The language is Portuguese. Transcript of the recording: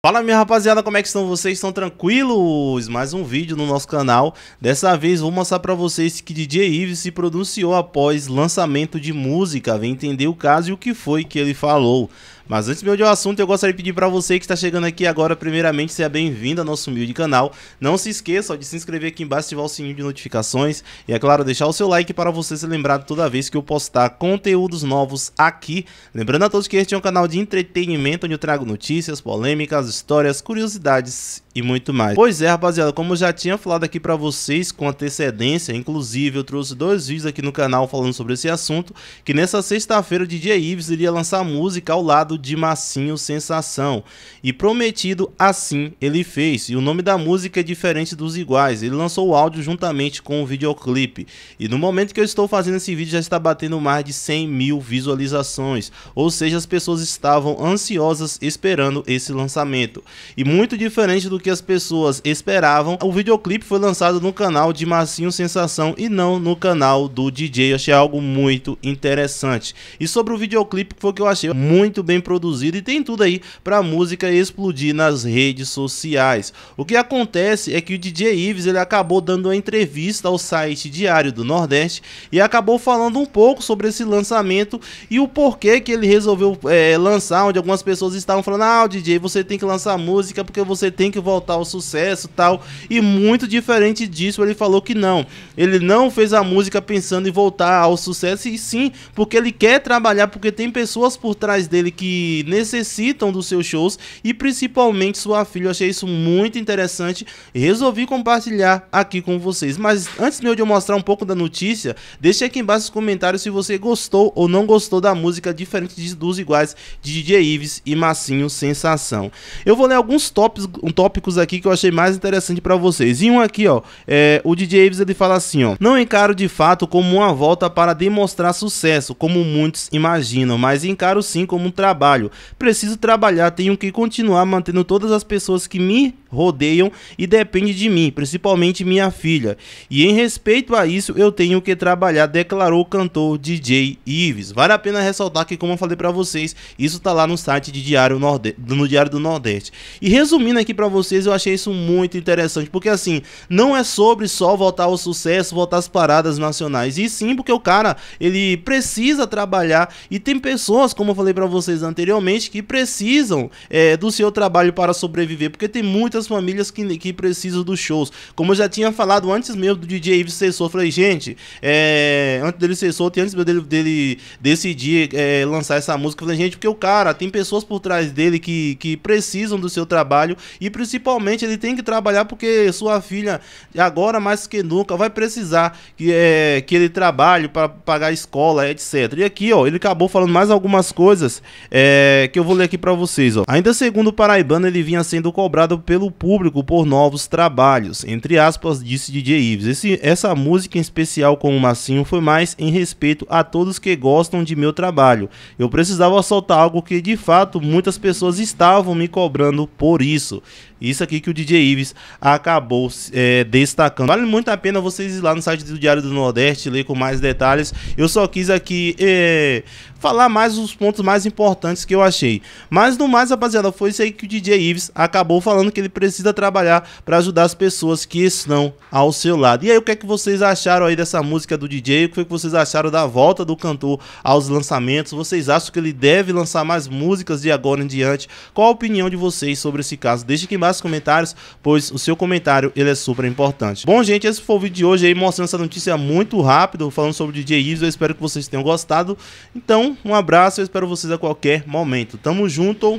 Fala minha rapaziada, como é que estão vocês? Estão tranquilos? Mais um vídeo no nosso canal. Dessa vez vou mostrar pra vocês que DJ Ives se pronunciou após lançamento de música. Vem entender o caso e o que foi que ele falou. Mas antes de eu o assunto, eu gostaria de pedir para você que está chegando aqui agora, primeiramente, seja bem-vindo ao nosso humilde canal. Não se esqueça de se inscrever aqui embaixo, ativar o sininho de notificações e, é claro, deixar o seu like para você ser lembrado toda vez que eu postar conteúdos novos aqui. Lembrando a todos que este é um canal de entretenimento onde eu trago notícias, polêmicas, histórias, curiosidades e muito mais. Pois é, rapaziada, como eu já tinha falado aqui para vocês com antecedência, inclusive eu trouxe dois vídeos aqui no canal falando sobre esse assunto, que nessa sexta-feira o DJ Ives iria lançar música ao lado de Massinho Sensação. E prometido assim ele fez. E o nome da música é diferente dos iguais. Ele lançou o áudio juntamente com o videoclipe. E no momento que eu estou fazendo esse vídeo já está batendo mais de 100 mil visualizações. Ou seja, as pessoas estavam ansiosas esperando esse lançamento. E muito diferente do que as pessoas esperavam, o videoclipe foi lançado no canal de Massinho Sensação e não no canal do DJ. Eu achei algo muito interessante. E sobre o videoclipe, foi que eu achei muito bem reproduzido e tem tudo aí pra música explodir nas redes sociais. O que acontece é que o DJ Ives ele acabou dando uma entrevista ao site Diário do Nordeste e acabou falando um pouco sobre esse lançamento e o porquê que ele resolveu é, lançar, onde algumas pessoas estavam falando, ah, DJ, você tem que lançar música porque você tem que voltar ao sucesso tal. E muito diferente disso, ele falou que não. Ele não fez a música pensando em voltar ao sucesso, e sim, porque ele quer trabalhar, porque tem pessoas por trás dele que que necessitam dos seus shows e principalmente sua filha. Eu achei isso muito interessante e resolvi compartilhar aqui com vocês. Mas antes meu de eu mostrar um pouco da notícia, deixe aqui embaixo nos comentários se você gostou ou não gostou da música diferente dos iguais de DJ Ives e Massinho Sensação. Eu vou ler alguns tópicos, tópicos aqui que eu achei mais interessante para vocês. E um aqui, ó, é, o DJ Ives ele fala assim, ó: "Não encaro de fato como uma volta para demonstrar sucesso, como muitos imaginam, mas encaro sim como um trabalho trabalho. Preciso trabalhar, tenho que continuar mantendo todas as pessoas que me rodeiam e depende de mim, principalmente minha filha. E em respeito a isso, eu tenho que trabalhar, declarou o cantor DJ Ives. Vale a pena ressaltar que, como eu falei para vocês, isso tá lá no site de Diário no Diário do Nordeste. E resumindo aqui para vocês, eu achei isso muito interessante, porque assim, não é sobre só voltar ao sucesso, voltar às paradas nacionais, e sim porque o cara, ele precisa trabalhar e tem pessoas, como eu falei para vocês anteriormente, que precisam é, do seu trabalho para sobreviver, porque tem muitas muitas famílias que, que precisam dos shows. Como eu já tinha falado antes mesmo do DJ Ives solto, falei, gente, é, antes dele ser solto e antes dele, dele decidir é, lançar essa música, falei, gente, porque o cara tem pessoas por trás dele que, que precisam do seu trabalho e principalmente ele tem que trabalhar porque sua filha, agora mais que nunca, vai precisar que, é, que ele trabalhe para pagar a escola, etc. E aqui, ó, ele acabou falando mais algumas coisas é, que eu vou ler aqui para vocês, ó. Ainda segundo o Paraibano, ele vinha sendo cobrado pelo o público por novos trabalhos, entre aspas, disse DJ Ives. Esse, essa música em especial com o Massinho foi mais em respeito a todos que gostam de meu trabalho. Eu precisava soltar algo que de fato muitas pessoas estavam me cobrando por isso. Isso aqui que o DJ Ives acabou é, destacando. Vale muito a pena vocês ir lá no site do Diário do Nordeste, ler com mais detalhes. Eu só quis aqui é, falar mais os pontos mais importantes que eu achei. Mas no mais, rapaziada, foi isso aí que o DJ Ives acabou falando que ele precisa trabalhar para ajudar as pessoas que estão ao seu lado. E aí, o que é que vocês acharam aí dessa música do DJ? O que foi é que vocês acharam da volta do cantor aos lançamentos? Vocês acham que ele deve lançar mais músicas de agora em diante? Qual a opinião de vocês sobre esse caso? Deixe que embaixo nos comentários, pois o seu comentário ele é super importante. Bom, gente, esse foi o vídeo de hoje aí, mostrando essa notícia muito rápido, falando sobre o DJ Izzo. Eu espero que vocês tenham gostado. Então, um abraço, eu espero vocês a qualquer momento. Tamo junto!